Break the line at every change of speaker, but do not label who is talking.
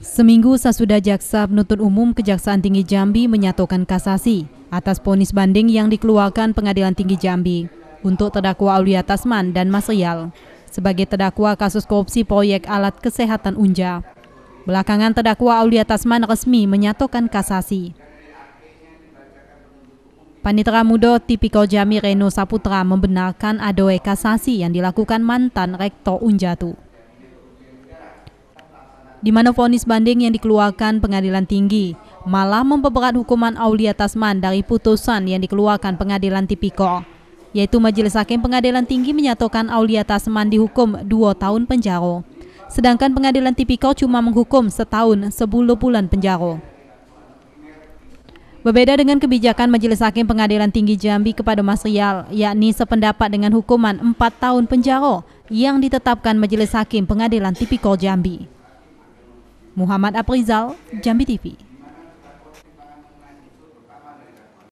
Seminggu sesudah jaksa penuntut umum Kejaksaan Tinggi Jambi menyatukan kasasi atas ponis banding yang dikeluarkan Pengadilan Tinggi Jambi untuk terdakwa Aulia Tasman dan Masrial sebagai terdakwa kasus korupsi proyek alat kesehatan Unja. Belakangan terdakwa Aulia Tasman resmi menyatukan kasasi. Panitera Mudo Tipikor Jami Reno Saputra membenarkan adoe kasasi yang dilakukan mantan Rektor Unjatu di mana vonis banding yang dikeluarkan pengadilan tinggi malah memperberat hukuman Aulia Tasman dari putusan yang dikeluarkan pengadilan tipikor yaitu Majelis Hakim Pengadilan Tinggi menyatakan Aulia Tasman dihukum dua tahun penjara sedangkan Pengadilan Tipikor cuma menghukum setahun 10 bulan penjara Berbeda dengan kebijakan Majelis Hakim Pengadilan Tinggi Jambi kepada Mas Rial, yakni sependapat dengan hukuman 4 tahun penjara yang ditetapkan Majelis Hakim Pengadilan Tipikor Jambi. Muhammad Aprizal, Jambi TV.